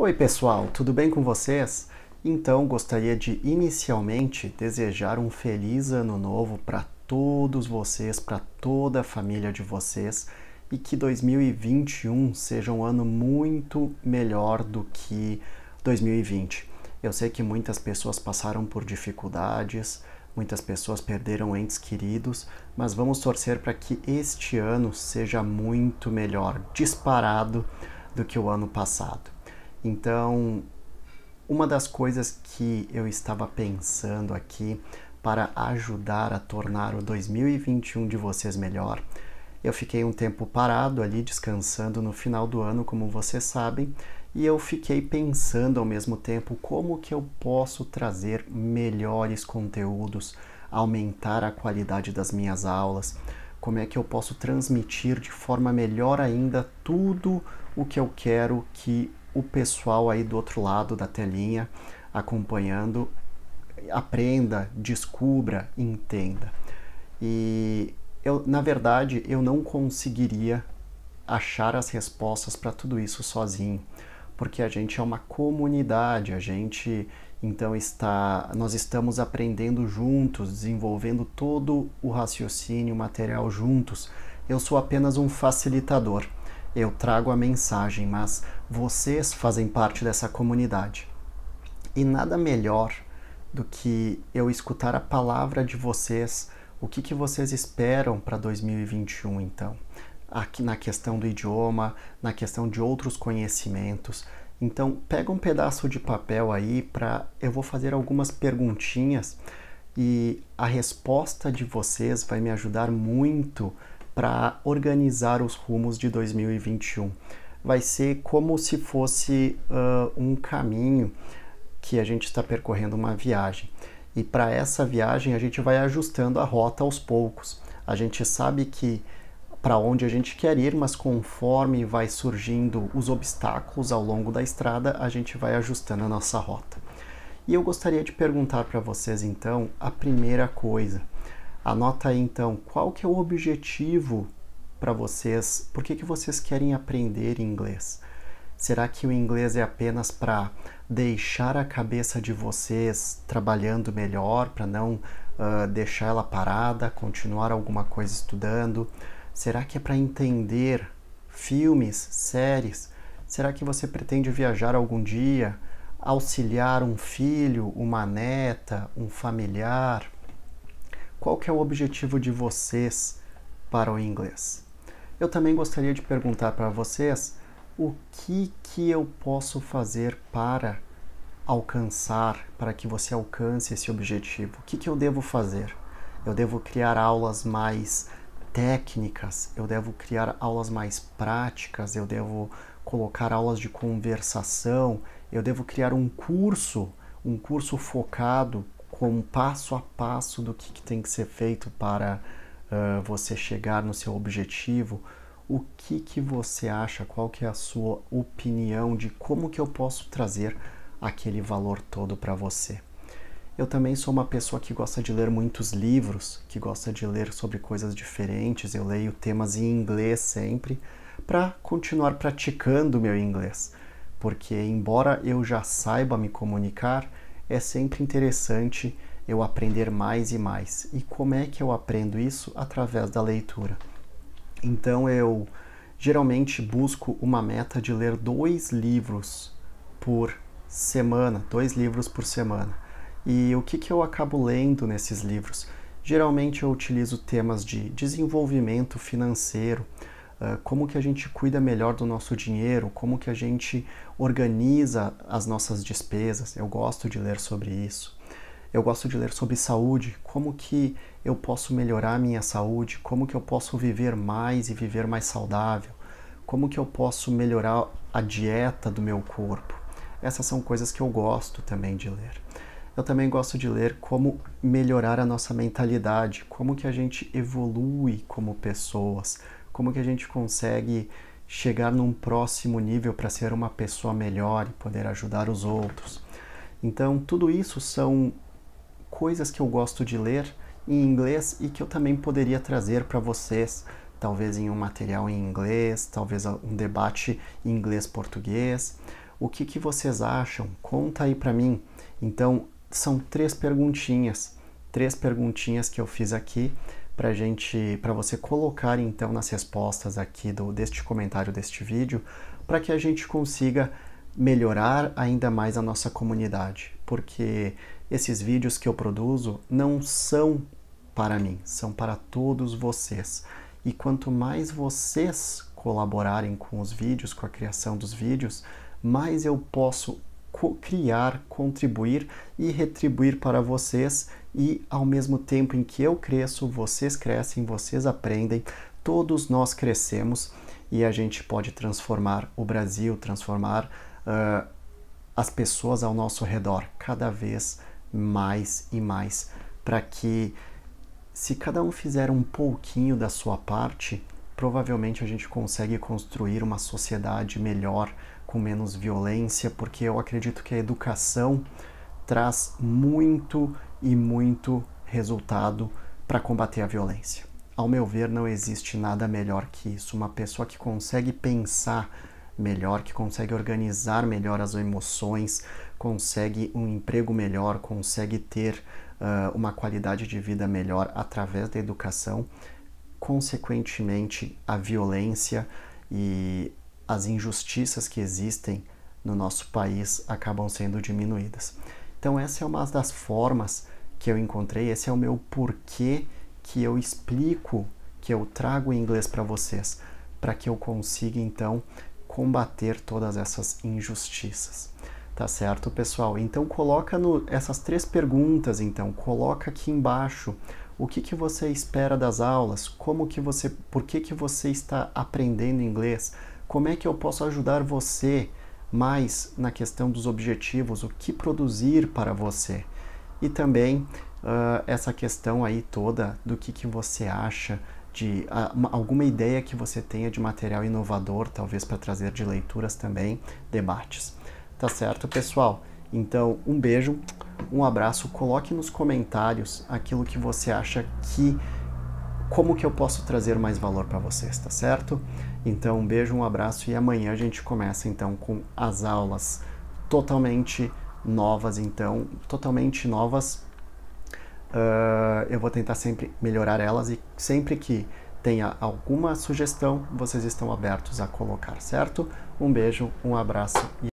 Oi, pessoal, tudo bem com vocês? Então, gostaria de inicialmente desejar um feliz ano novo para todos vocês, para toda a família de vocês e que 2021 seja um ano muito melhor do que 2020. Eu sei que muitas pessoas passaram por dificuldades, muitas pessoas perderam entes queridos, mas vamos torcer para que este ano seja muito melhor, disparado do que o ano passado. Então, uma das coisas que eu estava pensando aqui para ajudar a tornar o 2021 de vocês melhor, eu fiquei um tempo parado ali descansando no final do ano, como vocês sabem, e eu fiquei pensando ao mesmo tempo como que eu posso trazer melhores conteúdos, aumentar a qualidade das minhas aulas, como é que eu posso transmitir de forma melhor ainda tudo o que eu quero que o pessoal aí do outro lado da telinha acompanhando aprenda, descubra, entenda. E eu, na verdade, eu não conseguiria achar as respostas para tudo isso sozinho, porque a gente é uma comunidade, a gente então está nós estamos aprendendo juntos, desenvolvendo todo o raciocínio material juntos. Eu sou apenas um facilitador eu trago a mensagem, mas vocês fazem parte dessa comunidade. E nada melhor do que eu escutar a palavra de vocês, o que, que vocês esperam para 2021 então? Aqui na questão do idioma, na questão de outros conhecimentos. Então, pega um pedaço de papel aí para eu vou fazer algumas perguntinhas e a resposta de vocês vai me ajudar muito para organizar os rumos de 2021. Vai ser como se fosse uh, um caminho que a gente está percorrendo uma viagem. E para essa viagem a gente vai ajustando a rota aos poucos. A gente sabe que para onde a gente quer ir, mas conforme vai surgindo os obstáculos ao longo da estrada, a gente vai ajustando a nossa rota. E eu gostaria de perguntar para vocês então a primeira coisa Anota aí então qual que é o objetivo para vocês, por que, que vocês querem aprender inglês? Será que o inglês é apenas para deixar a cabeça de vocês trabalhando melhor, para não uh, deixar ela parada, continuar alguma coisa estudando? Será que é para entender filmes, séries? Será que você pretende viajar algum dia, auxiliar um filho, uma neta, um familiar? qual que é o objetivo de vocês para o inglês? Eu também gostaria de perguntar para vocês o que que eu posso fazer para alcançar, para que você alcance esse objetivo. O que que eu devo fazer? Eu devo criar aulas mais técnicas, eu devo criar aulas mais práticas, eu devo colocar aulas de conversação, eu devo criar um curso, um curso focado com passo a passo do que, que tem que ser feito para uh, você chegar no seu objetivo, o que, que você acha, qual que é a sua opinião de como que eu posso trazer aquele valor todo para você. Eu também sou uma pessoa que gosta de ler muitos livros, que gosta de ler sobre coisas diferentes, eu leio temas em inglês sempre para continuar praticando meu inglês, porque embora eu já saiba me comunicar, é sempre interessante eu aprender mais e mais. E como é que eu aprendo isso? Através da leitura. Então eu geralmente busco uma meta de ler dois livros por semana, dois livros por semana. E o que, que eu acabo lendo nesses livros? Geralmente eu utilizo temas de desenvolvimento financeiro, ah, como que a gente cuida melhor do nosso dinheiro, como que a gente organiza as nossas despesas. Eu gosto de ler sobre isso. Eu gosto de ler sobre saúde, como que eu posso melhorar a minha saúde, como que eu posso viver mais e viver mais saudável, como que eu posso melhorar a dieta do meu corpo. Essas são coisas que eu gosto também de ler. Eu também gosto de ler como melhorar a nossa mentalidade, como que a gente evolui como pessoas, como que a gente consegue chegar num próximo nível para ser uma pessoa melhor e poder ajudar os outros. Então, tudo isso são coisas que eu gosto de ler em inglês e que eu também poderia trazer para vocês, talvez em um material em inglês, talvez um debate em inglês-português. O que, que vocês acham? Conta aí para mim. Então, são três perguntinhas, três perguntinhas que eu fiz aqui para gente, para você colocar então nas respostas aqui do deste comentário deste vídeo, para que a gente consiga melhorar ainda mais a nossa comunidade, porque esses vídeos que eu produzo não são para mim, são para todos vocês. E quanto mais vocês colaborarem com os vídeos, com a criação dos vídeos, mais eu posso criar, contribuir e retribuir para vocês e ao mesmo tempo em que eu cresço, vocês crescem, vocês aprendem, todos nós crescemos e a gente pode transformar o Brasil, transformar uh, as pessoas ao nosso redor cada vez mais e mais, para que se cada um fizer um pouquinho da sua parte, provavelmente a gente consegue construir uma sociedade melhor, com menos violência, porque eu acredito que a educação traz muito e muito resultado para combater a violência. Ao meu ver, não existe nada melhor que isso. Uma pessoa que consegue pensar melhor, que consegue organizar melhor as emoções, consegue um emprego melhor, consegue ter uh, uma qualidade de vida melhor através da educação. Consequentemente, a violência e as injustiças que existem no nosso país acabam sendo diminuídas. Então, essa é uma das formas que eu encontrei, esse é o meu porquê que eu explico, que eu trago o inglês para vocês, para que eu consiga então combater todas essas injustiças. Tá certo, pessoal? Então coloca no, essas três perguntas, então coloca aqui embaixo o que, que você espera das aulas, como que você, por que, que você está aprendendo inglês, como é que eu posso ajudar você mais na questão dos objetivos, o que produzir para você. E também uh, essa questão aí toda do que, que você acha, de uh, alguma ideia que você tenha de material inovador, talvez para trazer de leituras também, debates. Tá certo, pessoal? Então, um beijo, um abraço, coloque nos comentários aquilo que você acha que como que eu posso trazer mais valor para vocês, tá certo? Então, um beijo, um abraço e amanhã a gente começa então com as aulas totalmente novas, então, totalmente novas. Uh, eu vou tentar sempre melhorar elas e sempre que tenha alguma sugestão, vocês estão abertos a colocar, certo? Um beijo, um abraço e